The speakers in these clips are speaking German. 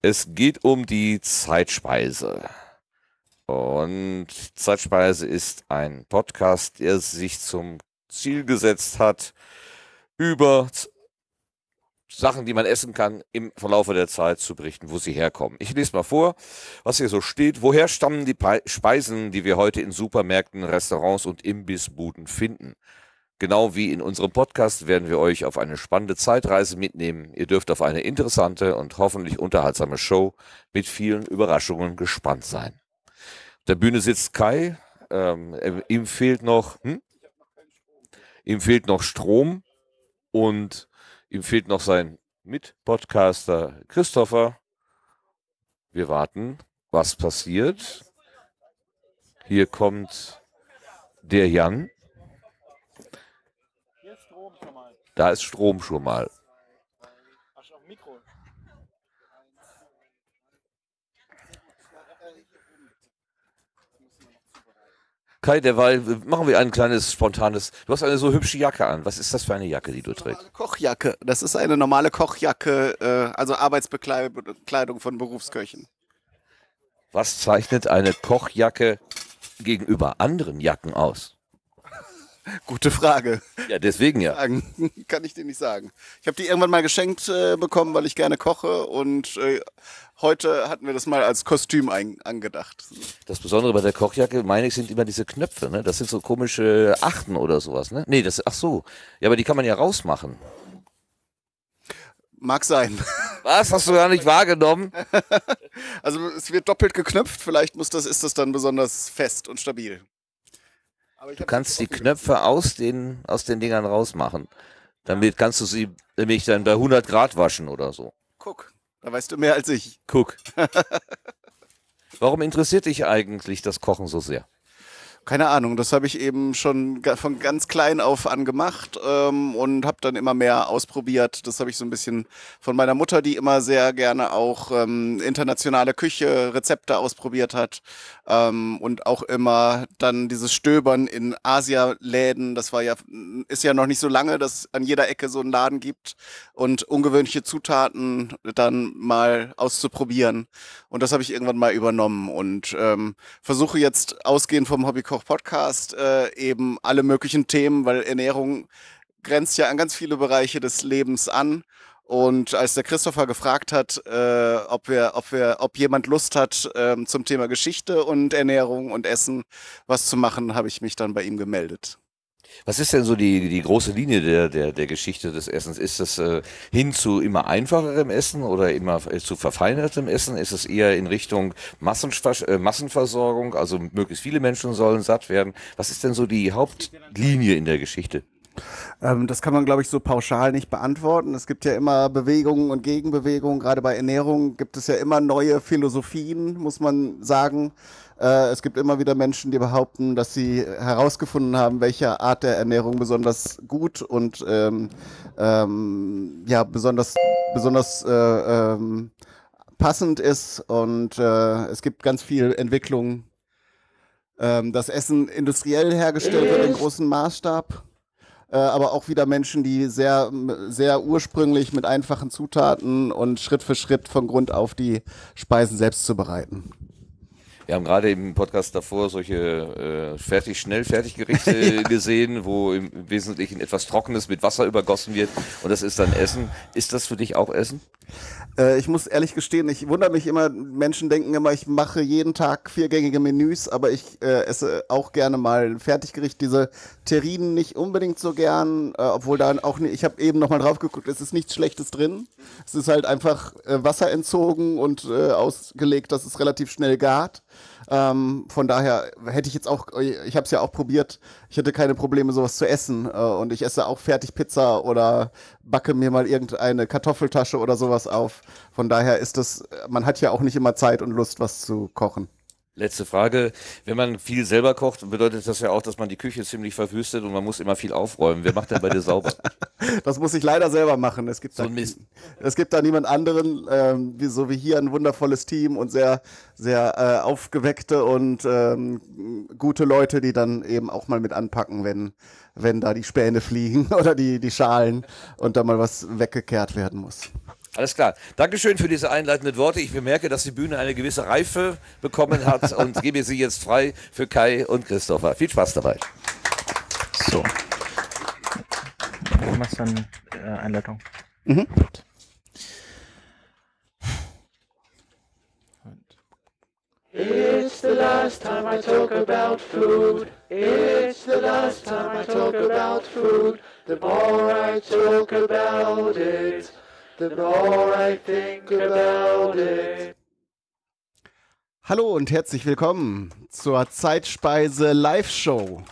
Es geht um die Zeitspeise. Und Zeitspeise ist ein Podcast, der sich zum Ziel gesetzt hat, über Sachen, die man essen kann, im Verlaufe der Zeit zu berichten, wo sie herkommen. Ich lese mal vor, was hier so steht. Woher stammen die Speisen, die wir heute in Supermärkten, Restaurants und Imbissbuden finden? Genau wie in unserem Podcast werden wir euch auf eine spannende Zeitreise mitnehmen. Ihr dürft auf eine interessante und hoffentlich unterhaltsame Show mit vielen Überraschungen gespannt sein. Auf der Bühne sitzt Kai. Ähm, äh, ihm fehlt noch, hm? ihm fehlt noch Strom und ihm fehlt noch sein Mitpodcaster Christopher. Wir warten, was passiert. Hier kommt der Jan. Da ist Strom schon mal. Kai, derweil machen wir ein kleines spontanes. Du hast eine so hübsche Jacke an. Was ist das für eine Jacke, die du trägst? Eine Kochjacke. Das ist eine normale Kochjacke, äh, also Arbeitsbekleidung von Berufsköchen. Was zeichnet eine Kochjacke gegenüber anderen Jacken aus? Gute Frage. Ja, deswegen ja. Kann ich dir nicht sagen. Ich habe die irgendwann mal geschenkt äh, bekommen, weil ich gerne koche und äh, heute hatten wir das mal als Kostüm ein, angedacht. Das Besondere bei der Kochjacke, meine ich, sind immer diese Knöpfe, ne? Das sind so komische Achten oder sowas, ne? Nee, das ach so. Ja, aber die kann man ja rausmachen. Mag sein. Was? Hast du gar nicht wahrgenommen? Also es wird doppelt geknöpft, vielleicht muss das, ist das dann besonders fest und stabil. Du kannst die Knöpfe aus den, aus den Dingern rausmachen. Damit kannst du sie nämlich dann bei 100 Grad waschen oder so. Guck, da weißt du mehr als ich. Guck. Warum interessiert dich eigentlich das Kochen so sehr? Keine Ahnung, das habe ich eben schon von ganz klein auf an gemacht ähm, und habe dann immer mehr ausprobiert. Das habe ich so ein bisschen von meiner Mutter, die immer sehr gerne auch ähm, internationale Küche, Rezepte ausprobiert hat ähm, und auch immer dann dieses Stöbern in Asialäden. Das war ja ist ja noch nicht so lange, dass an jeder Ecke so einen Laden gibt und ungewöhnliche Zutaten dann mal auszuprobieren. Und das habe ich irgendwann mal übernommen und ähm, versuche jetzt ausgehend vom Hobbykoch Koch Podcast äh, eben alle möglichen Themen, weil Ernährung grenzt ja an ganz viele Bereiche des Lebens an. Und als der Christopher gefragt hat, äh, ob, wir, ob, wir, ob jemand Lust hat, ähm, zum Thema Geschichte und Ernährung und Essen was zu machen, habe ich mich dann bei ihm gemeldet. Was ist denn so die, die große Linie der, der, der Geschichte des Essens? Ist es äh, hin zu immer einfacherem Essen oder immer äh, zu verfeinertem Essen? Ist es eher in Richtung Massenvers äh, Massenversorgung, also möglichst viele Menschen sollen satt werden? Was ist denn so die Hauptlinie in der Geschichte? Ähm, das kann man, glaube ich, so pauschal nicht beantworten. Es gibt ja immer Bewegungen und Gegenbewegungen. Gerade bei Ernährung gibt es ja immer neue Philosophien, muss man sagen. Äh, es gibt immer wieder Menschen, die behaupten, dass sie herausgefunden haben, welche Art der Ernährung besonders gut und ähm, ähm, ja, besonders, besonders äh, ähm, passend ist. Und äh, es gibt ganz viel Entwicklung. Ähm, dass Essen industriell hergestellt wird im großen Maßstab äh, aber auch wieder Menschen, die sehr, sehr ursprünglich mit einfachen Zutaten und Schritt für Schritt von Grund auf die Speisen selbst zu bereiten. Wir haben gerade im Podcast davor solche äh, fertig, schnell Fertiggerichte ja. gesehen, wo im Wesentlichen etwas Trockenes mit Wasser übergossen wird und das ist dann Essen. Ist das für dich auch Essen? Äh, ich muss ehrlich gestehen, ich wundere mich immer, Menschen denken immer, ich mache jeden Tag viergängige Menüs, aber ich äh, esse auch gerne mal ein Fertiggericht. Diese Terrinen nicht unbedingt so gern, äh, obwohl da auch nicht, ich habe eben nochmal drauf geguckt, es ist nichts Schlechtes drin. Es ist halt einfach äh, Wasser entzogen und äh, ausgelegt, dass es relativ schnell gart. Ähm, von daher hätte ich jetzt auch, ich habe es ja auch probiert, ich hätte keine Probleme, sowas zu essen. Äh, und ich esse auch fertig Pizza oder backe mir mal irgendeine Kartoffeltasche oder sowas auf. Von daher ist das, man hat ja auch nicht immer Zeit und Lust, was zu kochen. Letzte Frage. Wenn man viel selber kocht, bedeutet das ja auch, dass man die Küche ziemlich verwüstet und man muss immer viel aufräumen. Wer macht denn bei dir sauber? Das muss ich leider selber machen. Es gibt, so da, es gibt da niemand anderen, ähm, wie, so wie hier ein wundervolles Team und sehr, sehr äh, aufgeweckte und ähm, gute Leute, die dann eben auch mal mit anpacken, wenn, wenn da die Späne fliegen oder die, die Schalen und da mal was weggekehrt werden muss. Alles klar. Dankeschön für diese einleitenden Worte. Ich bemerke, dass die Bühne eine gewisse Reife bekommen hat und gebe sie jetzt frei für Kai und Christopher. Viel Spaß dabei. So. Du machst dann äh, Einleitung. Mhm. It's the last time I talk about food. It's the last time I talk about food. The more I talk about it, the more I think about it. Hallo und herzlich willkommen zur Zeitspeise Live Show.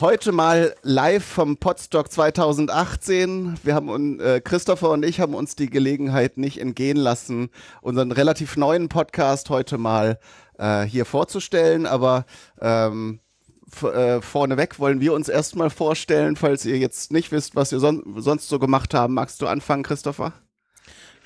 Heute mal live vom Podstock 2018. Wir haben äh, Christopher und ich haben uns die Gelegenheit nicht entgehen lassen, unseren relativ neuen Podcast heute mal äh, hier vorzustellen. Aber ähm, äh, vorneweg wollen wir uns erstmal vorstellen, falls ihr jetzt nicht wisst, was wir son sonst so gemacht haben. Magst du anfangen, Christopher?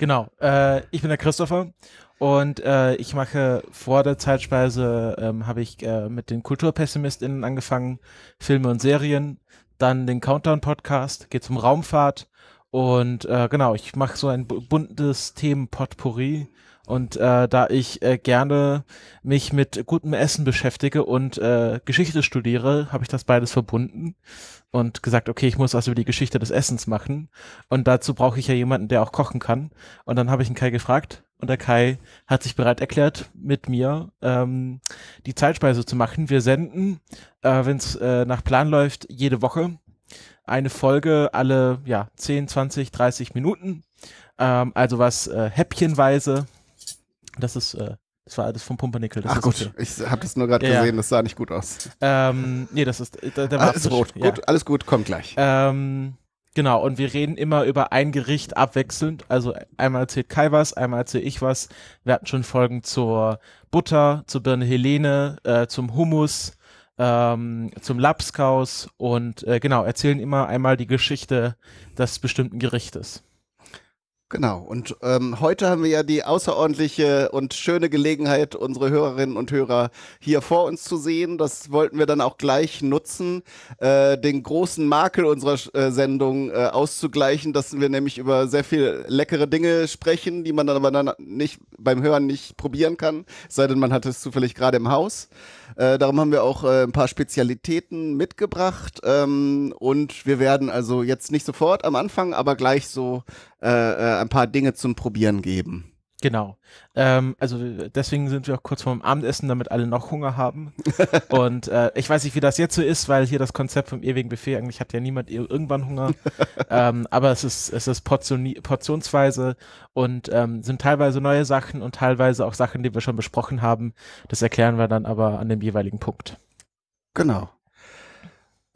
Genau. Äh, ich bin der Christopher und äh, ich mache vor der Zeitspeise, ähm, habe ich äh, mit den KulturpessimistInnen angefangen, Filme und Serien, dann den Countdown-Podcast, geht zum Raumfahrt und äh, genau, ich mache so ein buntes themen Themenpotpourri und äh, da ich äh, gerne mich mit gutem Essen beschäftige und äh, Geschichte studiere, habe ich das beides verbunden und gesagt, okay, ich muss also die Geschichte des Essens machen. Und dazu brauche ich ja jemanden, der auch kochen kann. Und dann habe ich einen Kai gefragt und der Kai hat sich bereit erklärt, mit mir ähm, die Zeitspeise zu machen. Wir senden, äh, wenn es äh, nach Plan läuft, jede Woche eine Folge alle ja, 10, 20, 30 Minuten. Ähm, also was äh, häppchenweise das ist, äh, das war alles vom Pumpernickel. Das Ach gut, okay. ich habe das nur gerade ja, gesehen, das sah nicht gut aus. Ähm, nee, das ist, da, da war alles rot. Ja. Gut, alles gut, kommt gleich. Ähm, genau, und wir reden immer über ein Gericht abwechselnd. Also einmal erzählt Kai was, einmal erzähle ich was. Wir hatten schon Folgen zur Butter, zur Birne Helene, äh, zum Hummus, ähm, zum Lapskaus und äh, genau, erzählen immer einmal die Geschichte des bestimmten Gerichtes. Genau. Und ähm, heute haben wir ja die außerordentliche und schöne Gelegenheit, unsere Hörerinnen und Hörer hier vor uns zu sehen. Das wollten wir dann auch gleich nutzen, äh, den großen Makel unserer äh, Sendung äh, auszugleichen, dass wir nämlich über sehr viele leckere Dinge sprechen, die man dann aber dann nicht beim Hören nicht probieren kann, sei denn man hat es zufällig gerade im Haus. Äh, darum haben wir auch äh, ein paar Spezialitäten mitgebracht. Ähm, und wir werden also jetzt nicht sofort am Anfang, aber gleich so äh, äh, ein paar Dinge zum Probieren geben. Genau. Ähm, also deswegen sind wir auch kurz vorm Abendessen, damit alle noch Hunger haben. und äh, ich weiß nicht, wie das jetzt so ist, weil hier das Konzept vom ewigen Buffet, eigentlich hat ja niemand irgendwann Hunger. ähm, aber es ist, es ist portion portionsweise und ähm, sind teilweise neue Sachen und teilweise auch Sachen, die wir schon besprochen haben. Das erklären wir dann aber an dem jeweiligen Punkt. Genau.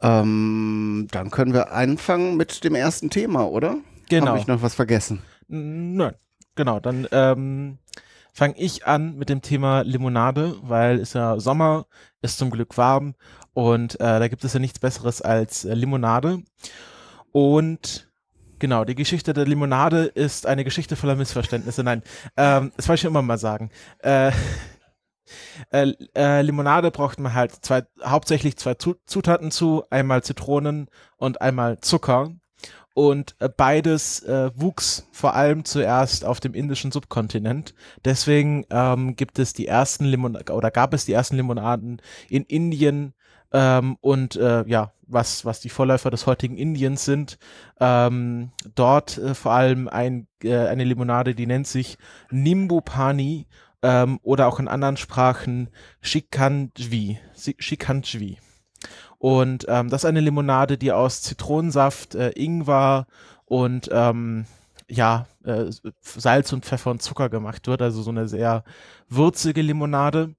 Ähm, dann können wir anfangen mit dem ersten Thema, oder? Genau. Habe ich noch was vergessen? Nö. Genau, dann ähm, fange ich an mit dem Thema Limonade, weil es ja Sommer, ist zum Glück warm und äh, da gibt es ja nichts Besseres als äh, Limonade. Und genau, die Geschichte der Limonade ist eine Geschichte voller Missverständnisse. Nein, ähm, das wollte ich immer mal sagen. Äh, äh, äh, Limonade braucht man halt zwei, hauptsächlich zwei Zutaten zu, einmal Zitronen und einmal Zucker. Und äh, beides äh, wuchs vor allem zuerst auf dem indischen Subkontinent. Deswegen ähm, gibt es die ersten Limon oder gab es die ersten Limonaden in Indien ähm, und äh, ja, was, was die Vorläufer des heutigen Indiens sind. Ähm, dort äh, vor allem ein, äh, eine Limonade, die nennt sich Nimbupani ähm, oder auch in anderen Sprachen Shikanjvi. Shikanjvi. Und ähm, das ist eine Limonade, die aus Zitronensaft, äh, Ingwer und ähm, ja, äh, Salz und Pfeffer und Zucker gemacht wird. Also so eine sehr würzige Limonade.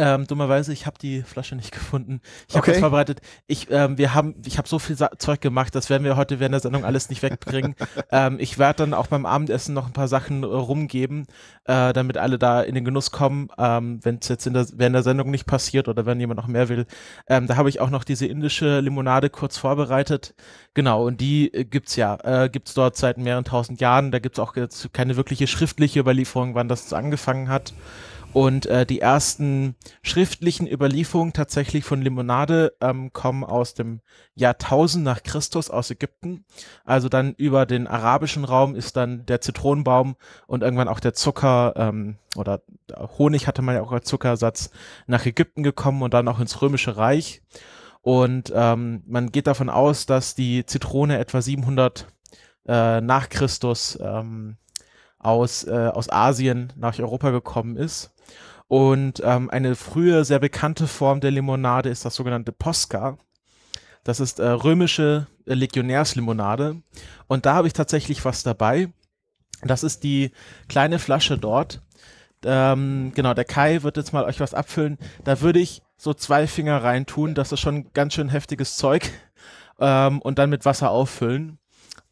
Ähm, dummerweise, ich habe die Flasche nicht gefunden. Ich habe okay. das vorbereitet. Ich, ähm, wir haben, ich habe so viel Sa Zeug gemacht, das werden wir heute während der Sendung alles nicht wegbringen. ähm, ich werde dann auch beim Abendessen noch ein paar Sachen äh, rumgeben, äh, damit alle da in den Genuss kommen, ähm, wenn es jetzt der, während der Sendung nicht passiert oder wenn jemand noch mehr will. Ähm, da habe ich auch noch diese indische Limonade kurz vorbereitet. Genau, und die äh, gibt's ja, äh, gibt's dort seit mehreren tausend Jahren. Da gibt's auch jetzt keine wirkliche schriftliche Überlieferung, wann das angefangen hat. Und äh, die ersten schriftlichen Überlieferungen tatsächlich von Limonade ähm, kommen aus dem Jahrtausend nach Christus aus Ägypten. Also dann über den arabischen Raum ist dann der Zitronenbaum und irgendwann auch der Zucker ähm, oder Honig hatte man ja auch als Zuckersatz nach Ägypten gekommen und dann auch ins Römische Reich. Und ähm, man geht davon aus, dass die Zitrone etwa 700 äh, nach Christus ähm, aus, äh, aus Asien nach Europa gekommen ist. Und ähm, eine frühe, sehr bekannte Form der Limonade ist das sogenannte Posca. Das ist äh, römische äh, Legionärslimonade. Und da habe ich tatsächlich was dabei. Das ist die kleine Flasche dort. Ähm, genau, der Kai wird jetzt mal euch was abfüllen. Da würde ich so zwei Finger reintun. Das ist schon ganz schön heftiges Zeug. Ähm, und dann mit Wasser auffüllen.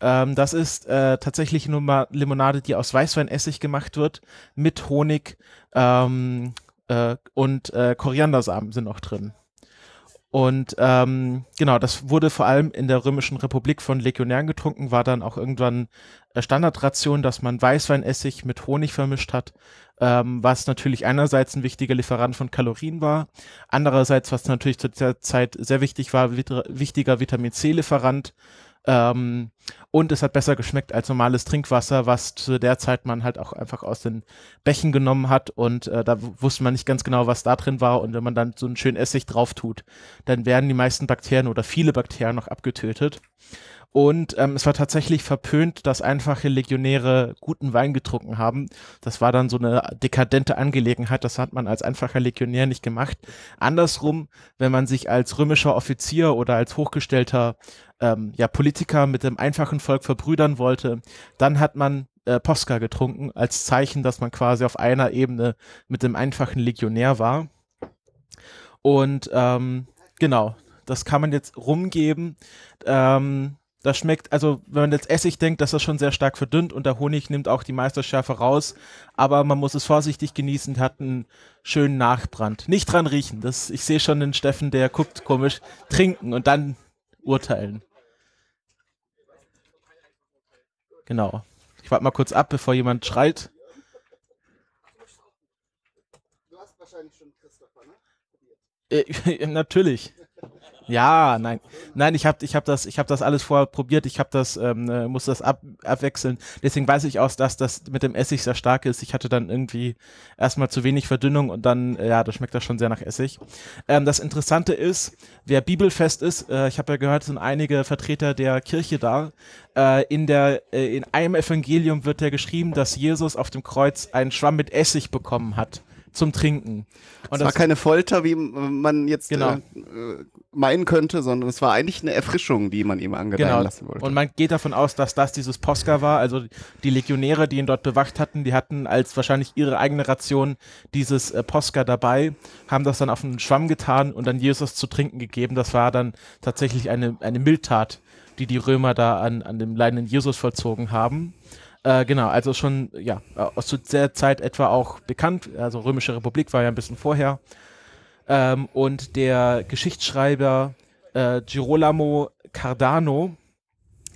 Ähm, das ist äh, tatsächlich nur mal Limonade, die aus Weißweinessig gemacht wird, mit Honig ähm, äh, und äh, Koriandersamen sind noch drin. Und ähm, genau, das wurde vor allem in der Römischen Republik von Legionären getrunken, war dann auch irgendwann äh, Standardration, dass man Weißweinessig mit Honig vermischt hat, ähm, was natürlich einerseits ein wichtiger Lieferant von Kalorien war, andererseits, was natürlich zu der Zeit sehr wichtig war, wit wichtiger Vitamin C-Lieferant ähm, und es hat besser geschmeckt als normales Trinkwasser, was zu der Zeit man halt auch einfach aus den Bächen genommen hat. Und äh, da wusste man nicht ganz genau, was da drin war. Und wenn man dann so einen schönen Essig drauf tut, dann werden die meisten Bakterien oder viele Bakterien noch abgetötet. Und ähm, es war tatsächlich verpönt, dass einfache Legionäre guten Wein getrunken haben. Das war dann so eine dekadente Angelegenheit. Das hat man als einfacher Legionär nicht gemacht. Andersrum, wenn man sich als römischer Offizier oder als hochgestellter ähm, ja, Politiker mit dem einfachen Volk verbrüdern wollte, dann hat man äh, Posca getrunken, als Zeichen, dass man quasi auf einer Ebene mit dem einfachen Legionär war. Und ähm, genau, das kann man jetzt rumgeben. Ähm, das schmeckt, also wenn man jetzt Essig denkt, das ist schon sehr stark verdünnt und der Honig nimmt auch die Meisterschärfe raus, aber man muss es vorsichtig genießen, hat einen schönen Nachbrand. Nicht dran riechen, das, ich sehe schon den Steffen, der guckt komisch, trinken und dann urteilen. Genau. Ich warte mal kurz ab, bevor jemand schreit. Du hast wahrscheinlich schon Christopher, ne? Äh, natürlich. Ja, nein, nein, ich habe ich hab das, ich habe das alles vorher probiert. Ich habe das, ähm, äh, muss das ab, abwechseln. Deswegen weiß ich auch, dass das mit dem Essig sehr stark ist. Ich hatte dann irgendwie erstmal zu wenig Verdünnung und dann, äh, ja, das schmeckt das schon sehr nach Essig. Ähm, das Interessante ist, wer Bibelfest ist, äh, ich habe ja gehört, sind einige Vertreter der Kirche da. Äh, in der, äh, in einem Evangelium wird ja geschrieben, dass Jesus auf dem Kreuz einen Schwamm mit Essig bekommen hat zum Trinken. Und es war keine Folter, wie man jetzt genau. Äh, äh, meinen könnte, sondern es war eigentlich eine Erfrischung, die man ihm angedeihen genau. lassen wollte. Und man geht davon aus, dass das dieses Posca war. Also die Legionäre, die ihn dort bewacht hatten, die hatten als wahrscheinlich ihre eigene Ration dieses äh, Posca dabei, haben das dann auf den Schwamm getan und dann Jesus zu trinken gegeben. Das war dann tatsächlich eine, eine Mildtat, die die Römer da an, an dem leidenden Jesus vollzogen haben. Äh, genau, also schon ja aus der Zeit etwa auch bekannt. Also Römische Republik war ja ein bisschen vorher. Ähm, und der Geschichtsschreiber äh, Girolamo Cardano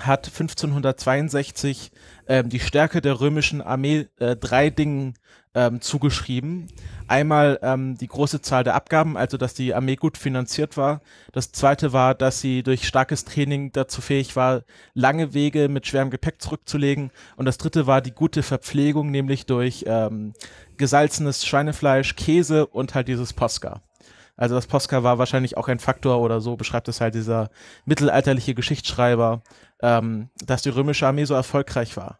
hat 1562 ähm, die Stärke der römischen Armee äh, drei Dingen ähm, zugeschrieben. Einmal ähm, die große Zahl der Abgaben, also dass die Armee gut finanziert war. Das zweite war, dass sie durch starkes Training dazu fähig war, lange Wege mit schwerem Gepäck zurückzulegen. Und das dritte war die gute Verpflegung, nämlich durch ähm, gesalzenes Schweinefleisch, Käse und halt dieses Posca. Also das Posca war wahrscheinlich auch ein Faktor oder so, beschreibt es halt dieser mittelalterliche Geschichtsschreiber, ähm, dass die römische Armee so erfolgreich war.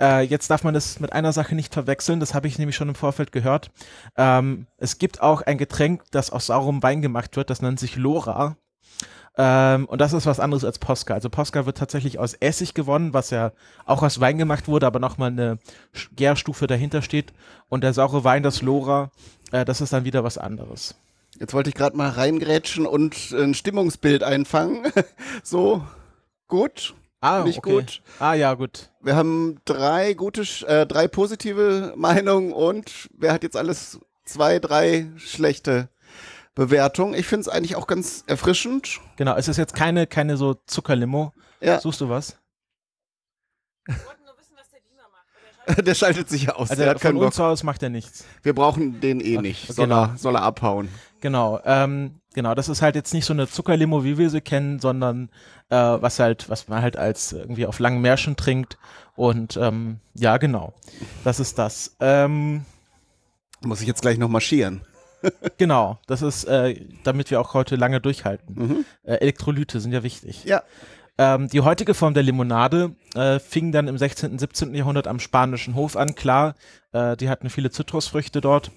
Äh, jetzt darf man das mit einer Sache nicht verwechseln, das habe ich nämlich schon im Vorfeld gehört. Ähm, es gibt auch ein Getränk, das aus saurem Wein gemacht wird, das nennt sich Lora. Ähm, und das ist was anderes als Posca. Also Posca wird tatsächlich aus Essig gewonnen, was ja auch aus Wein gemacht wurde, aber nochmal eine Gärstufe dahinter steht. Und der saure Wein, das Lora, äh, das ist dann wieder was anderes. Jetzt wollte ich gerade mal reingrätschen und ein Stimmungsbild einfangen. so, gut. Ah, nicht okay. gut. Ah, ja, gut. Wir haben drei gute, äh, drei positive Meinungen und wer hat jetzt alles zwei, drei schlechte Bewertungen? Ich finde es eigentlich auch ganz erfrischend. Genau, es ist jetzt keine, keine so Zuckerlimo. Ja. Suchst du was? Wir wollten nur wissen, was der Diener macht. Der schaltet, der schaltet sich aus. Also der hat von uns Bock. aus macht er nichts. Wir brauchen den eh nicht. Soll, genau. er, soll er abhauen. Genau. Ähm, Genau, das ist halt jetzt nicht so eine Zuckerlimo, wie wir sie kennen, sondern äh, was halt, was man halt als irgendwie auf langen Märschen trinkt. Und ähm, ja, genau. Das ist das. Ähm, Muss ich jetzt gleich noch marschieren. genau, das ist, äh, damit wir auch heute lange durchhalten. Mhm. Äh, Elektrolyte sind ja wichtig. Ja. Ähm, die heutige Form der Limonade äh, fing dann im 16. 17. Jahrhundert am spanischen Hof an. Klar, äh, die hatten viele Zitrusfrüchte dort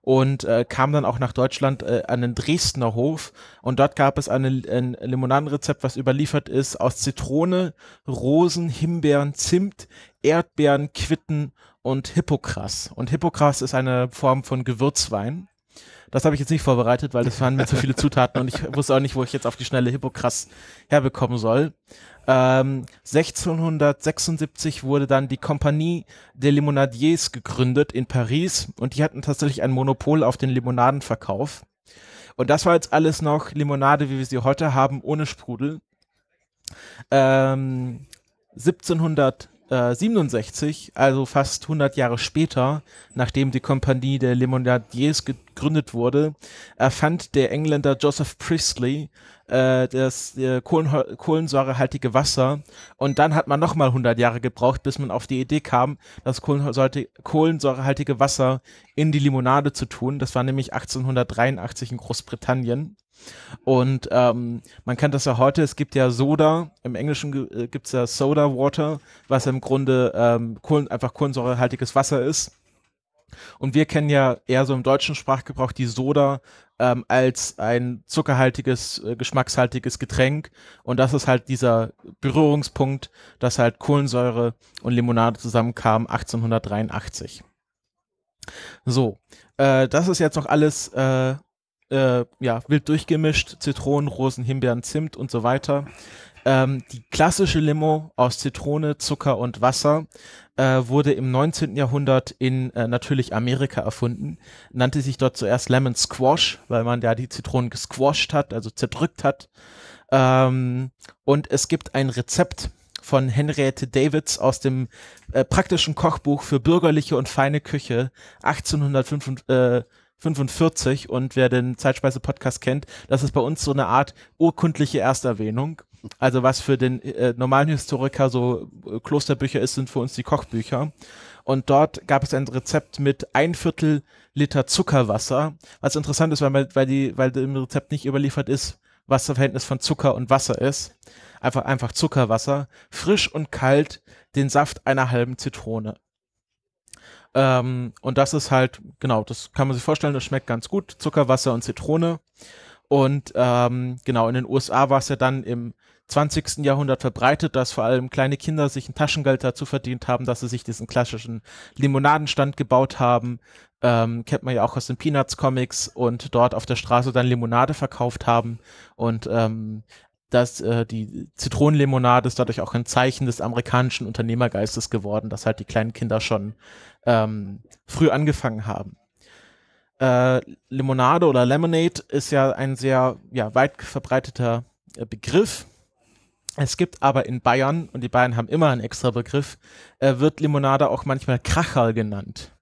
und äh, kam dann auch nach Deutschland äh, an den Dresdner Hof. Und dort gab es eine, ein Limonadenrezept, was überliefert ist aus Zitrone, Rosen, Himbeeren, Zimt, Erdbeeren, Quitten und Hippokras. Und Hippokras ist eine Form von Gewürzwein. Das habe ich jetzt nicht vorbereitet, weil das waren mir zu viele Zutaten und ich wusste auch nicht, wo ich jetzt auf die schnelle Hippokrass herbekommen soll. Ähm, 1676 wurde dann die Compagnie des Limonadiers gegründet in Paris und die hatten tatsächlich ein Monopol auf den Limonadenverkauf. Und das war jetzt alles noch Limonade, wie wir sie heute haben, ohne Sprudel. Ähm, 1700 67, äh, also fast 100 Jahre später, nachdem die Kompanie der Limonadiers gegründet wurde, erfand der Engländer Joseph Priestley äh, das äh, Kohlen kohlensäurehaltige Wasser und dann hat man nochmal 100 Jahre gebraucht, bis man auf die Idee kam, das kohlensäurehaltige Wasser in die Limonade zu tun. Das war nämlich 1883 in Großbritannien. Und ähm, man kennt das ja heute, es gibt ja Soda, im Englischen äh, gibt es ja Soda Water, was im Grunde ähm, Kohlen, einfach kohlensäurehaltiges Wasser ist. Und wir kennen ja eher so im deutschen Sprachgebrauch die Soda ähm, als ein zuckerhaltiges, äh, geschmackshaltiges Getränk. Und das ist halt dieser Berührungspunkt, dass halt Kohlensäure und Limonade zusammenkamen 1883. So, äh, das ist jetzt noch alles äh, äh, ja, wild durchgemischt, Zitronen, Rosen, Himbeeren, Zimt und so weiter. Ähm, die klassische Limo aus Zitrone, Zucker und Wasser äh, wurde im 19. Jahrhundert in äh, natürlich Amerika erfunden, nannte sich dort zuerst Lemon Squash, weil man ja die Zitronen gesquashed hat, also zerdrückt hat. Ähm, und es gibt ein Rezept von Henriette Davids aus dem äh, praktischen Kochbuch für bürgerliche und feine Küche 1805. äh, 45 und wer den Zeitspeise-Podcast kennt, das ist bei uns so eine Art urkundliche Ersterwähnung. Also was für den äh, normalen Historiker so äh, Klosterbücher ist, sind für uns die Kochbücher. Und dort gab es ein Rezept mit ein Viertel Liter Zuckerwasser, was interessant ist, weil, weil, die, weil im Rezept nicht überliefert ist, was das Verhältnis von Zucker und Wasser ist. Einfach, einfach Zuckerwasser, frisch und kalt, den Saft einer halben Zitrone. Ähm, und das ist halt, genau, das kann man sich vorstellen, das schmeckt ganz gut. Zuckerwasser und Zitrone. Und ähm, genau, in den USA war es ja dann im 20. Jahrhundert verbreitet, dass vor allem kleine Kinder sich ein Taschengeld dazu verdient haben, dass sie sich diesen klassischen Limonadenstand gebaut haben. Ähm, kennt man ja auch aus den Peanuts-Comics und dort auf der Straße dann Limonade verkauft haben. Und ähm, dass äh, die Zitronenlimonade ist dadurch auch ein Zeichen des amerikanischen Unternehmergeistes geworden, dass halt die kleinen Kinder schon ähm, früh angefangen haben. Äh, Limonade oder Lemonade ist ja ein sehr ja, weit verbreiteter äh, Begriff. Es gibt aber in Bayern, und die Bayern haben immer einen extra Begriff, äh, wird Limonade auch manchmal Kracherl genannt.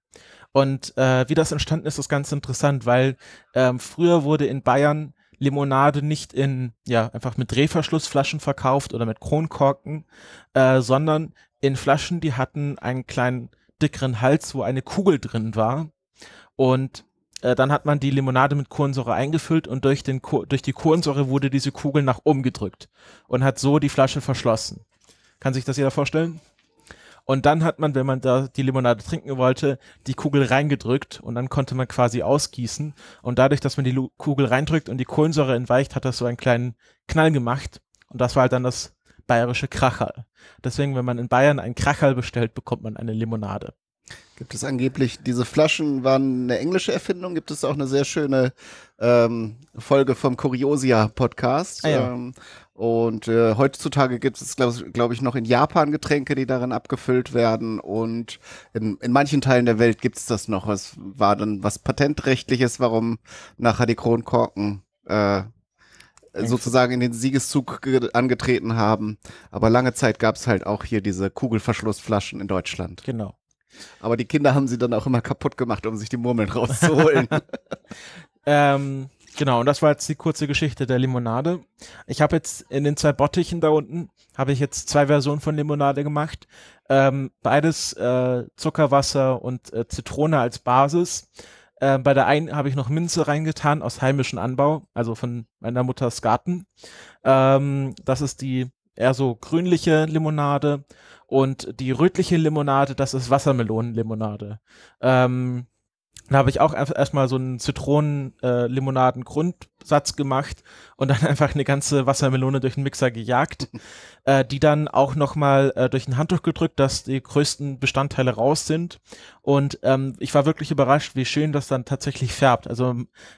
Und äh, wie das entstanden ist, ist ganz interessant, weil ähm, früher wurde in Bayern Limonade nicht in, ja, einfach mit Drehverschlussflaschen verkauft oder mit Kronkorken, äh, sondern in Flaschen, die hatten einen kleinen dickeren Hals, wo eine Kugel drin war. Und äh, dann hat man die Limonade mit Kohlensäure eingefüllt und durch, den Ko durch die Kohlensäure wurde diese Kugel nach oben gedrückt und hat so die Flasche verschlossen. Kann sich das jeder vorstellen? Und dann hat man, wenn man da die Limonade trinken wollte, die Kugel reingedrückt und dann konnte man quasi ausgießen. Und dadurch, dass man die Lu Kugel reindrückt und die Kohlensäure entweicht, hat das so einen kleinen Knall gemacht. Und das war halt dann das bayerische Kracherl. Deswegen, wenn man in Bayern einen Kracherl bestellt, bekommt man eine Limonade. Gibt es angeblich, diese Flaschen waren eine englische Erfindung, gibt es auch eine sehr schöne ähm, Folge vom curiosia podcast Ah, ja. ähm, und äh, heutzutage gibt es, glaube glaub ich, noch in Japan Getränke, die darin abgefüllt werden. Und in, in manchen Teilen der Welt gibt es das noch. Es war dann was Patentrechtliches, warum nachher die Kronkorken äh, äh sozusagen in den Siegeszug angetreten haben. Aber lange Zeit gab es halt auch hier diese Kugelverschlussflaschen in Deutschland. Genau. Aber die Kinder haben sie dann auch immer kaputt gemacht, um sich die Murmeln rauszuholen. ähm, genau, und das war jetzt die kurze Geschichte der Limonade. Ich habe jetzt in den zwei Bottichen da unten, habe ich jetzt zwei Versionen von Limonade gemacht. Ähm, beides äh, Zuckerwasser und äh, Zitrone als Basis. Äh, bei der einen habe ich noch Minze reingetan aus heimischem Anbau, also von meiner Mutters Garten. Ähm, das ist die eher so grünliche Limonade und die rötliche Limonade, das ist Wassermelonenlimonade. Ähm, dann habe ich auch erstmal so einen Zitronen-Limonaden-Grundsatz gemacht und dann einfach eine ganze Wassermelone durch den Mixer gejagt, äh, die dann auch nochmal äh, durch ein Handtuch gedrückt, dass die größten Bestandteile raus sind. Und ähm, ich war wirklich überrascht, wie schön das dann tatsächlich färbt. Also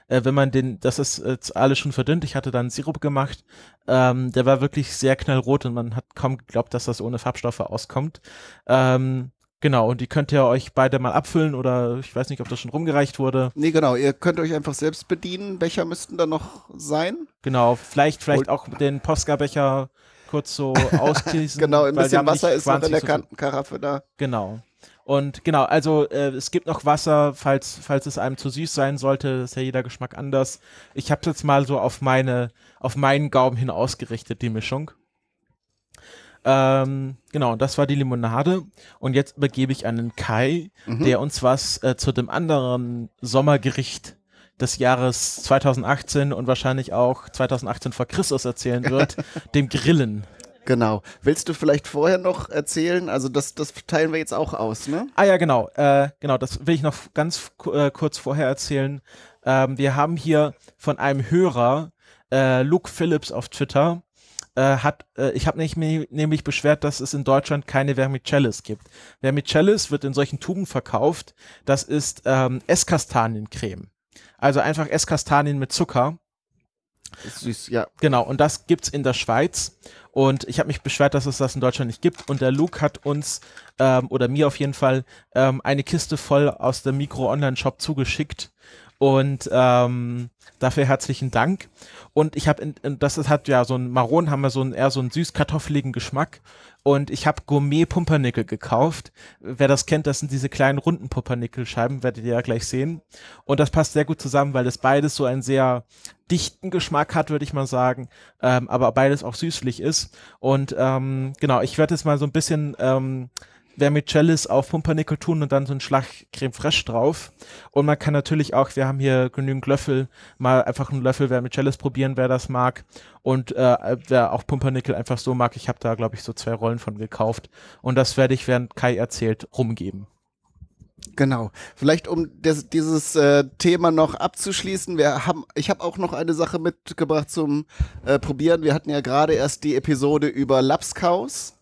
äh, wenn man den, das ist jetzt alles schon verdünnt, ich hatte dann Sirup gemacht, ähm, der war wirklich sehr knallrot und man hat kaum geglaubt, dass das ohne Farbstoffe auskommt. Ähm, Genau, und die könnt ihr euch beide mal abfüllen oder ich weiß nicht, ob das schon rumgereicht wurde. Nee, genau, ihr könnt euch einfach selbst bedienen. Becher müssten da noch sein. Genau, vielleicht, vielleicht und auch den Posca-Becher kurz so ausgießen. genau, ein bisschen Wasser ist noch in der Kantenkaraffe da. Genau. Und genau, also äh, es gibt noch Wasser, falls, falls es einem zu süß sein sollte, ist ja jeder Geschmack anders. Ich habe es jetzt mal so auf meine, auf meinen Gaumen hin ausgerichtet, die Mischung. Ähm, genau, das war die Limonade. Und jetzt übergebe ich an den Kai, mhm. der uns was äh, zu dem anderen Sommergericht des Jahres 2018 und wahrscheinlich auch 2018 vor Christus erzählen wird, dem Grillen. Genau. Willst du vielleicht vorher noch erzählen? Also das, das teilen wir jetzt auch aus, ne? Ah ja, genau. Äh, genau, das will ich noch ganz äh, kurz vorher erzählen. Ähm, wir haben hier von einem Hörer, äh, Luke Phillips auf Twitter, äh, hat, äh, ich habe mich nämlich beschwert, dass es in Deutschland keine Vermicellis gibt. Vermicellis wird in solchen Tuben verkauft. Das ist ähm, Esskastaniencreme. Also einfach Esskastanien mit Zucker. süß, ja. Genau, und das gibt's in der Schweiz. Und ich habe mich beschwert, dass es das in Deutschland nicht gibt. Und der Luke hat uns, ähm, oder mir auf jeden Fall, ähm, eine Kiste voll aus dem Mikro-Online-Shop zugeschickt. Und ähm, dafür herzlichen Dank. Und ich habe, das hat ja so ein Maron, haben wir so einen eher so einen süß-kartoffeligen Geschmack. Und ich habe Gourmet-Pumpernickel gekauft. Wer das kennt, das sind diese kleinen runden Pumpernickelscheiben, werdet ihr ja gleich sehen. Und das passt sehr gut zusammen, weil das beides so einen sehr dichten Geschmack hat, würde ich mal sagen. Ähm, aber beides auch süßlich ist. Und ähm, genau, ich werde jetzt mal so ein bisschen ähm, Vermicellis auf Pumpernickel tun und dann so einen Schlag Creme Fraiche drauf. Und man kann natürlich auch, wir haben hier genügend Löffel, mal einfach einen Löffel Vermicellis probieren, wer das mag. Und äh, wer auch Pumpernickel einfach so mag, ich habe da, glaube ich, so zwei Rollen von gekauft. Und das werde ich, während Kai erzählt, rumgeben. Genau. Vielleicht um des, dieses äh, Thema noch abzuschließen, wir haben, ich habe auch noch eine Sache mitgebracht zum äh, Probieren. Wir hatten ja gerade erst die Episode über Lapskaus.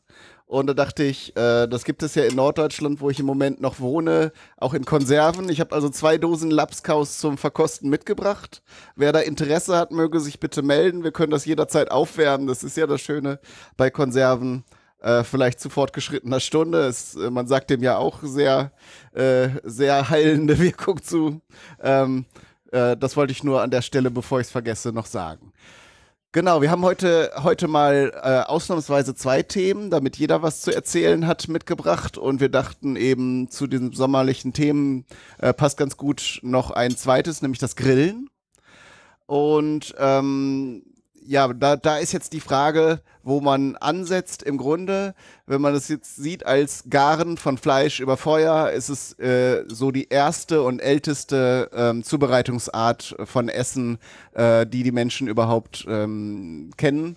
Und da dachte ich, äh, das gibt es ja in Norddeutschland, wo ich im Moment noch wohne, auch in Konserven. Ich habe also zwei Dosen Lapskaus zum Verkosten mitgebracht. Wer da Interesse hat, möge sich bitte melden. Wir können das jederzeit aufwärmen. Das ist ja das Schöne bei Konserven. Äh, vielleicht zu fortgeschrittener Stunde. Es, äh, man sagt dem ja auch sehr, äh, sehr heilende Wirkung zu. Ähm, äh, das wollte ich nur an der Stelle, bevor ich es vergesse, noch sagen. Genau, wir haben heute, heute mal äh, ausnahmsweise zwei Themen, damit jeder was zu erzählen hat, mitgebracht. Und wir dachten eben, zu diesen sommerlichen Themen äh, passt ganz gut noch ein zweites, nämlich das Grillen. Und ähm, ja, da, da ist jetzt die Frage, wo man ansetzt im Grunde. Wenn man es jetzt sieht als Garen von Fleisch über Feuer, ist es äh, so die erste und älteste ähm, Zubereitungsart von Essen, äh, die die Menschen überhaupt ähm, kennen.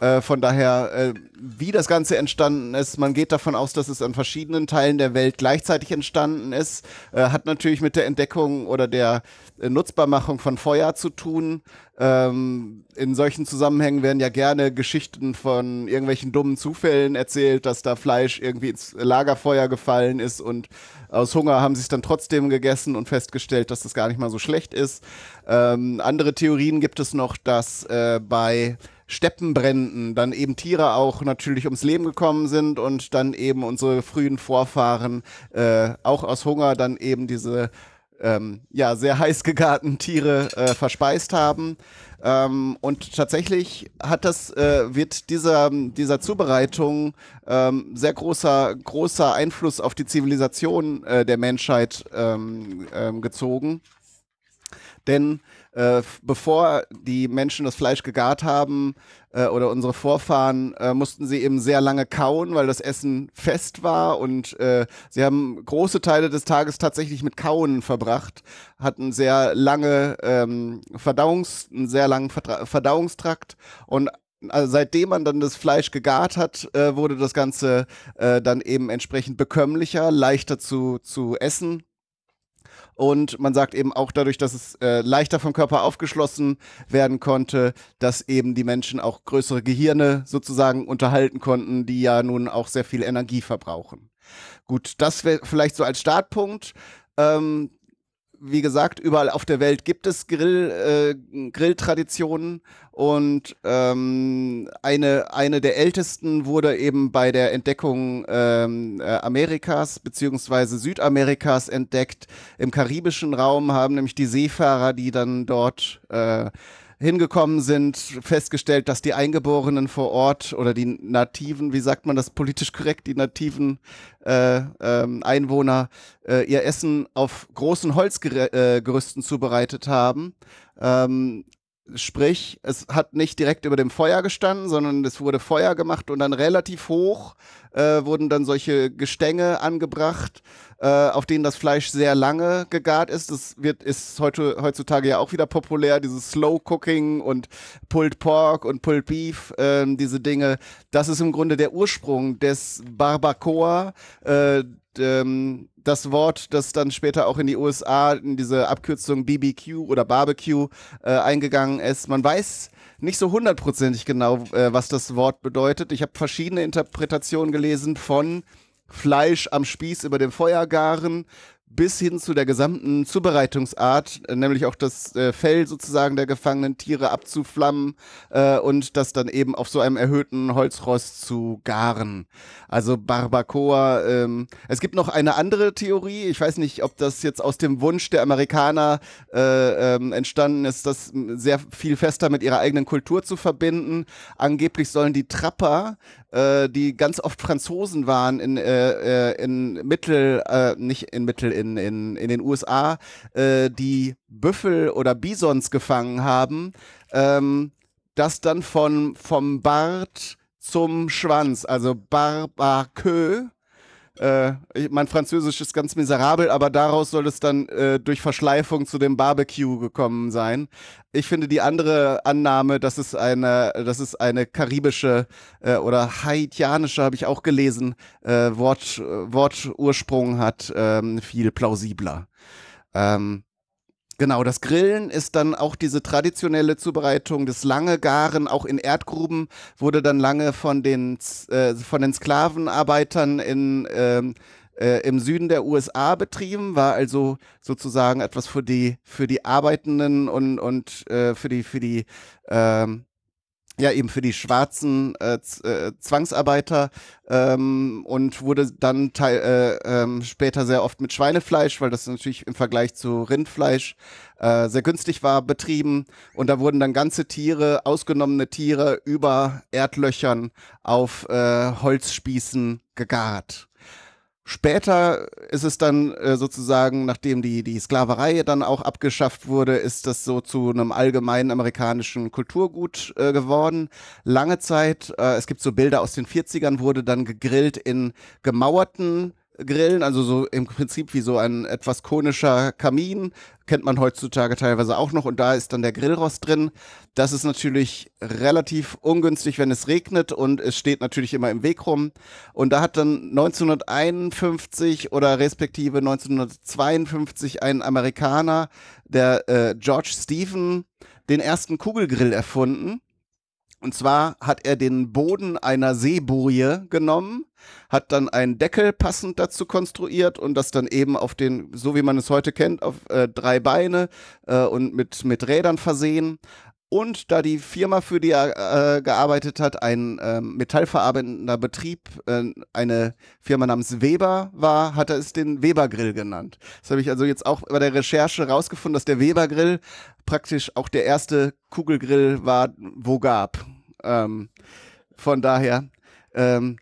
Äh, von daher, äh, wie das Ganze entstanden ist, man geht davon aus, dass es an verschiedenen Teilen der Welt gleichzeitig entstanden ist, äh, hat natürlich mit der Entdeckung oder der äh, Nutzbarmachung von Feuer zu tun. Ähm, in solchen Zusammenhängen werden ja gerne Geschichten von irgendwelchen dummen Zufällen erzählt, dass da Fleisch irgendwie ins Lagerfeuer gefallen ist und aus Hunger haben sie es dann trotzdem gegessen und festgestellt, dass das gar nicht mal so schlecht ist. Ähm, andere Theorien gibt es noch, dass äh, bei Steppenbränden dann eben Tiere auch natürlich ums Leben gekommen sind und dann eben unsere frühen Vorfahren äh, auch aus Hunger dann eben diese ähm, ja, sehr heiß gegarten Tiere äh, verspeist haben. Ähm, und tatsächlich hat das, äh, wird dieser, dieser Zubereitung ähm, sehr großer, großer Einfluss auf die Zivilisation äh, der Menschheit ähm, ähm gezogen. Denn äh, bevor die Menschen das Fleisch gegart haben äh, oder unsere Vorfahren, äh, mussten sie eben sehr lange kauen, weil das Essen fest war und äh, sie haben große Teile des Tages tatsächlich mit Kauen verbracht, hatten sehr lange ähm, Verdauungs, einen sehr langen Verdra Verdauungstrakt und also seitdem man dann das Fleisch gegart hat, äh, wurde das Ganze äh, dann eben entsprechend bekömmlicher, leichter zu, zu essen und man sagt eben auch dadurch, dass es äh, leichter vom Körper aufgeschlossen werden konnte, dass eben die Menschen auch größere Gehirne sozusagen unterhalten konnten, die ja nun auch sehr viel Energie verbrauchen. Gut, das wäre vielleicht so als Startpunkt. Ähm, wie gesagt, überall auf der Welt gibt es Grill, äh, Grilltraditionen und ähm, eine, eine der ältesten wurde eben bei der Entdeckung ähm, äh, Amerikas beziehungsweise Südamerikas entdeckt. Im karibischen Raum haben nämlich die Seefahrer, die dann dort äh, hingekommen sind, festgestellt, dass die Eingeborenen vor Ort oder die Nativen, wie sagt man das politisch korrekt, die nativen äh, ähm, Einwohner äh, ihr Essen auf großen Holzgerüsten äh, zubereitet haben. Ähm, Sprich, es hat nicht direkt über dem Feuer gestanden, sondern es wurde Feuer gemacht und dann relativ hoch äh, wurden dann solche Gestänge angebracht, äh, auf denen das Fleisch sehr lange gegart ist. Das wird, ist heute, heutzutage ja auch wieder populär, dieses Slow Cooking und Pulled Pork und Pulled Beef, äh, diese Dinge. Das ist im Grunde der Ursprung des Barbacoa, ähm, das Wort, das dann später auch in die USA in diese Abkürzung BBQ oder Barbecue äh, eingegangen ist. Man weiß nicht so hundertprozentig genau, äh, was das Wort bedeutet. Ich habe verschiedene Interpretationen gelesen von Fleisch am Spieß über dem Feuer garen bis hin zu der gesamten Zubereitungsart, nämlich auch das äh, Fell sozusagen der gefangenen Tiere abzuflammen äh, und das dann eben auf so einem erhöhten Holzrost zu garen. Also Barbacoa. Ähm, es gibt noch eine andere Theorie. Ich weiß nicht, ob das jetzt aus dem Wunsch der Amerikaner äh, ähm, entstanden ist, das sehr viel fester mit ihrer eigenen Kultur zu verbinden. Angeblich sollen die Trapper äh, die ganz oft Franzosen waren in, äh, äh, in Mittel, äh, nicht in Mittel, in, in, in den USA, äh, die Büffel oder Bisons gefangen haben, ähm, das dann von, vom Bart zum Schwanz, also Barbarkö, äh, mein Französisch ist ganz miserabel, aber daraus soll es dann äh, durch Verschleifung zu dem Barbecue gekommen sein. Ich finde die andere Annahme, dass es eine, dass es eine karibische äh, oder haitianische, habe ich auch gelesen, äh, Wort, Wortursprung hat, ähm, viel plausibler. Ähm, Genau, das Grillen ist dann auch diese traditionelle Zubereitung, das lange Garen, auch in Erdgruben, wurde dann lange von den, äh, von den Sklavenarbeitern in, ähm, äh, im Süden der USA betrieben, war also sozusagen etwas für die, für die Arbeitenden und, und äh, für die, für die ähm, ja eben für die schwarzen äh, äh, Zwangsarbeiter ähm, und wurde dann teil, äh, ähm, später sehr oft mit Schweinefleisch, weil das natürlich im Vergleich zu Rindfleisch äh, sehr günstig war, betrieben. Und da wurden dann ganze Tiere, ausgenommene Tiere über Erdlöchern auf äh, Holzspießen gegart. Später ist es dann äh, sozusagen, nachdem die, die Sklaverei dann auch abgeschafft wurde, ist das so zu einem allgemeinen amerikanischen Kulturgut äh, geworden. Lange Zeit, äh, es gibt so Bilder aus den 40ern, wurde dann gegrillt in gemauerten grillen, also so im Prinzip wie so ein etwas konischer Kamin, kennt man heutzutage teilweise auch noch und da ist dann der Grillrost drin. Das ist natürlich relativ ungünstig, wenn es regnet und es steht natürlich immer im Weg rum und da hat dann 1951 oder respektive 1952 ein Amerikaner, der äh, George Stephen, den ersten Kugelgrill erfunden und zwar hat er den Boden einer Seeburie genommen, hat dann einen Deckel passend dazu konstruiert und das dann eben auf den, so wie man es heute kennt, auf äh, drei Beine äh, und mit, mit Rädern versehen und da die Firma, für die er äh, gearbeitet hat, ein äh, metallverarbeitender Betrieb, äh, eine Firma namens Weber war, hat er es den Weber-Grill genannt. Das habe ich also jetzt auch bei der Recherche rausgefunden, dass der Weber-Grill praktisch auch der erste Kugelgrill war, wo gab. Ähm, von daher ähm,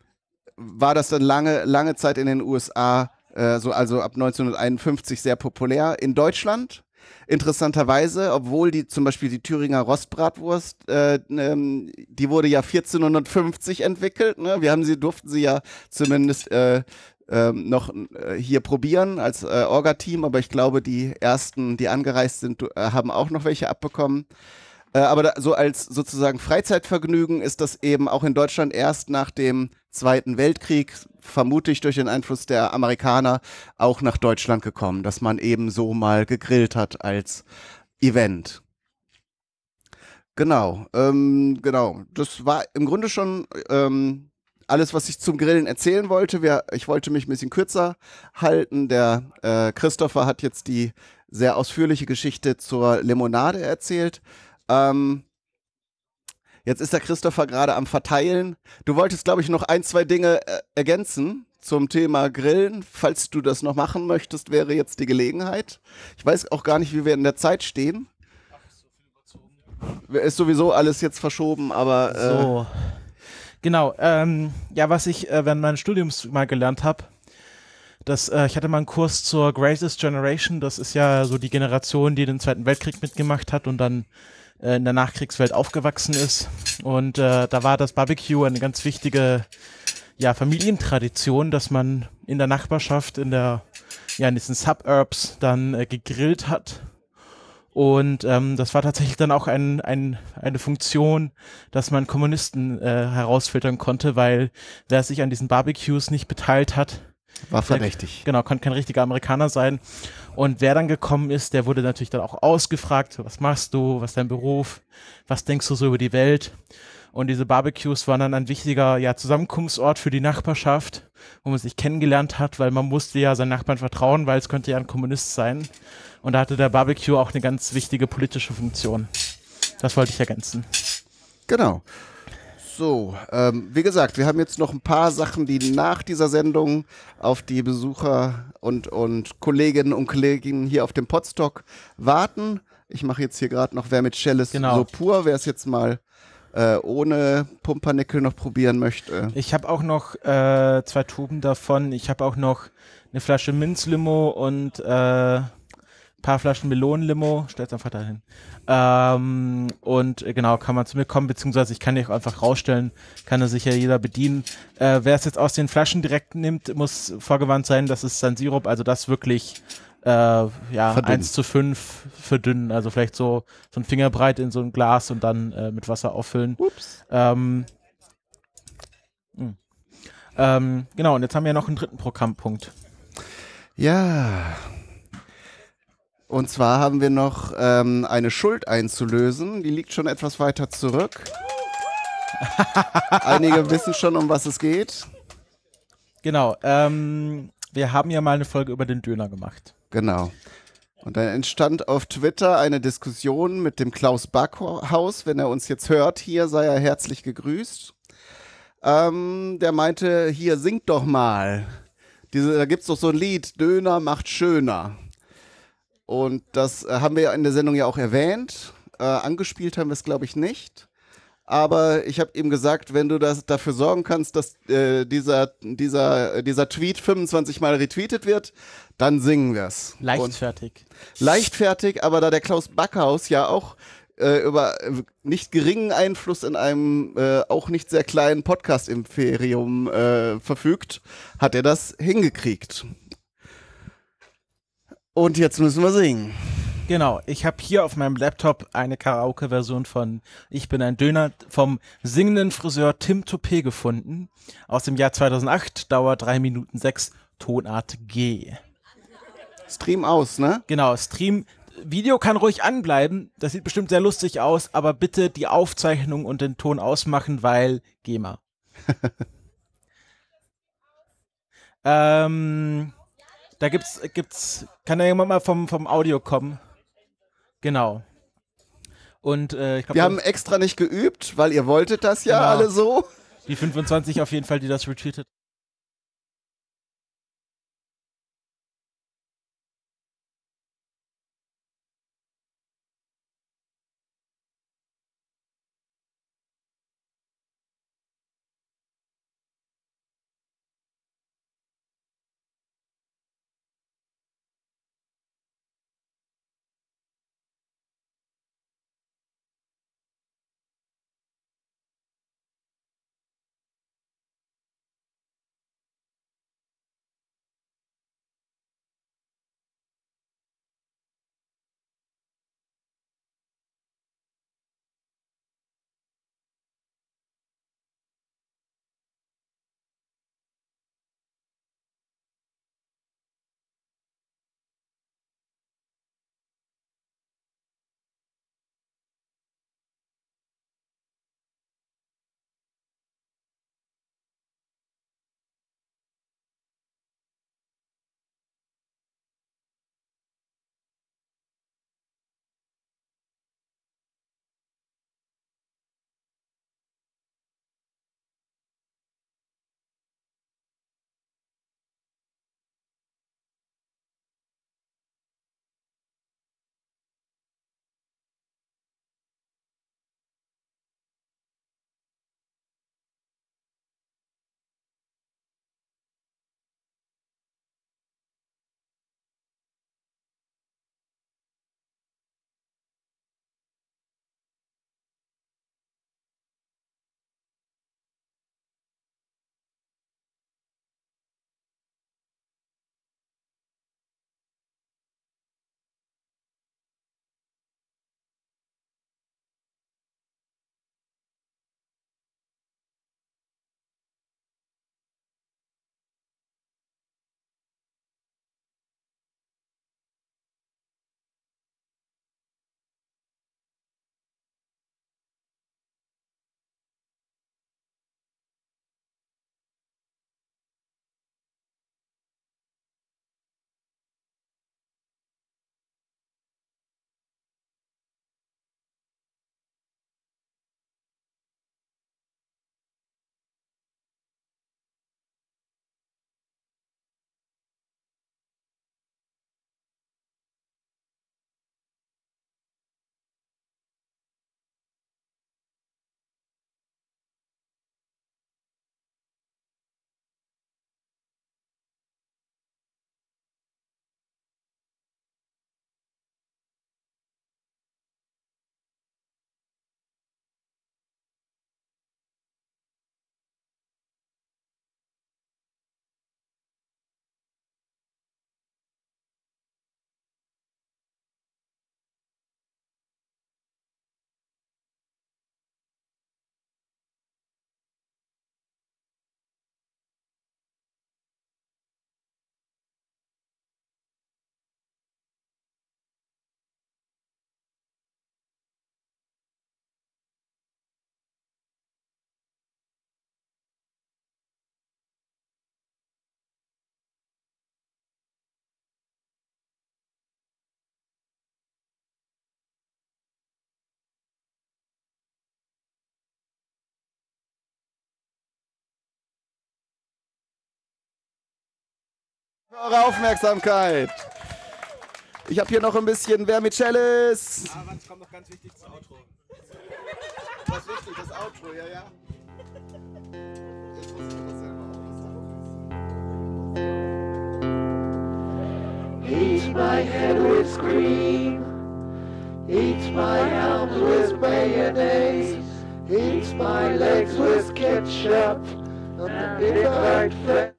war das dann lange, lange Zeit in den USA, äh, so also ab 1951 sehr populär. In Deutschland Interessanterweise, obwohl die zum Beispiel die Thüringer Rostbratwurst, äh, ähm, die wurde ja 1450 entwickelt. Ne? Wir haben sie, durften sie ja zumindest äh, ähm, noch äh, hier probieren als äh, Orga-Team, aber ich glaube, die ersten, die angereist sind, äh, haben auch noch welche abbekommen. Äh, aber da, so als sozusagen Freizeitvergnügen ist das eben auch in Deutschland erst nach dem Zweiten Weltkrieg, vermutlich durch den Einfluss der Amerikaner, auch nach Deutschland gekommen, dass man eben so mal gegrillt hat als Event. Genau, ähm, genau. Das war im Grunde schon ähm, alles, was ich zum Grillen erzählen wollte. Wir, ich wollte mich ein bisschen kürzer halten. Der äh, Christopher hat jetzt die sehr ausführliche Geschichte zur Limonade erzählt. Ähm, jetzt ist der Christopher gerade am Verteilen. Du wolltest, glaube ich, noch ein, zwei Dinge äh, ergänzen zum Thema Grillen. Falls du das noch machen möchtest, wäre jetzt die Gelegenheit. Ich weiß auch gar nicht, wie wir in der Zeit stehen. Ist sowieso alles jetzt verschoben, aber. Äh, so. Genau. Ähm, ja, was ich äh, während meines Studiums mal gelernt habe, dass äh, ich hatte mal einen Kurs zur Greatest Generation. Das ist ja so die Generation, die den Zweiten Weltkrieg mitgemacht hat und dann äh, in der Nachkriegswelt aufgewachsen ist. Und äh, da war das Barbecue eine ganz wichtige ja, Familientradition, dass man in der Nachbarschaft, in der, ja, in diesen Suburbs dann äh, gegrillt hat. Und ähm, das war tatsächlich dann auch ein, ein, eine Funktion, dass man Kommunisten äh, herausfiltern konnte, weil wer sich an diesen Barbecues nicht beteiligt hat, war verdächtig. Der, genau, konnte kein richtiger Amerikaner sein. Und wer dann gekommen ist, der wurde natürlich dann auch ausgefragt, was machst du, was ist dein Beruf, was denkst du so über die Welt. Und diese Barbecues waren dann ein wichtiger ja, Zusammenkunftsort für die Nachbarschaft, wo man sich kennengelernt hat, weil man musste ja seinen Nachbarn vertrauen, weil es könnte ja ein Kommunist sein. Und da hatte der Barbecue auch eine ganz wichtige politische Funktion. Das wollte ich ergänzen. Genau. So, ähm, wie gesagt, wir haben jetzt noch ein paar Sachen, die nach dieser Sendung auf die Besucher und, und Kolleginnen und Kollegen hier auf dem Podstock warten. Ich mache jetzt hier gerade noch Wer mit Schelles genau. so pur, wer es jetzt mal äh, ohne Pumpernickel noch probieren möchte. Ich habe auch noch äh, zwei Tuben davon. Ich habe auch noch eine Flasche Minzlimo und äh, paar Flaschen Melonenlimo, stellt einfach dahin. Ähm, und äh, genau, kann man zu mir kommen, beziehungsweise ich kann dich auch einfach rausstellen, kann da sicher jeder bedienen. Äh, Wer es jetzt aus den Flaschen direkt nimmt, muss vorgewandt sein, das ist San Sirup, also das wirklich äh, ja, 1 zu 5 verdünnen, also vielleicht so, so ein Fingerbreit in so ein Glas und dann äh, mit Wasser auffüllen. Ups. Ähm, hm. ähm, genau, und jetzt haben wir noch einen dritten Programmpunkt. Ja, und zwar haben wir noch ähm, eine Schuld einzulösen. Die liegt schon etwas weiter zurück. Einige wissen schon, um was es geht. Genau. Ähm, wir haben ja mal eine Folge über den Döner gemacht. Genau. Und dann entstand auf Twitter eine Diskussion mit dem Klaus Backhaus. Wenn er uns jetzt hört, hier sei er herzlich gegrüßt. Ähm, der meinte, hier singt doch mal. Diese, da gibt es doch so ein Lied, Döner macht schöner. Und das äh, haben wir in der Sendung ja auch erwähnt. Äh, angespielt haben wir es, glaube ich, nicht. Aber ich habe ihm gesagt, wenn du das dafür sorgen kannst, dass äh, dieser, dieser, äh, dieser Tweet 25 Mal retweetet wird, dann singen wir es. Leichtfertig. Und leichtfertig, aber da der Klaus Backhaus ja auch äh, über äh, nicht geringen Einfluss in einem äh, auch nicht sehr kleinen Podcast-Imperium äh, verfügt, hat er das hingekriegt. Und jetzt müssen wir singen. Genau, ich habe hier auf meinem Laptop eine Karaoke-Version von Ich bin ein Döner vom singenden Friseur Tim Toupé gefunden. Aus dem Jahr 2008, Dauer 3 Minuten 6, Tonart G. Stream aus, ne? Genau, Stream. Video kann ruhig anbleiben, das sieht bestimmt sehr lustig aus, aber bitte die Aufzeichnung und den Ton ausmachen, weil GEMA. ähm, da gibt's, gibt's, kann da jemand mal vom, vom Audio kommen? Genau. Und äh, ich glaub, Wir haben extra nicht geübt, weil ihr wolltet das ja genau. alle so. Die 25 auf jeden Fall, die das retweetet für eure Aufmerksamkeit. Ich habe hier noch ein bisschen Wer mit Cellis. Ah, warte, ich komme noch ganz wichtig zum Outro. Das ist wichtig, das Outro, ja, ja. Eat my head with cream. Eat my arms with mayonnaise, Eat my legs with ketchup, and the big right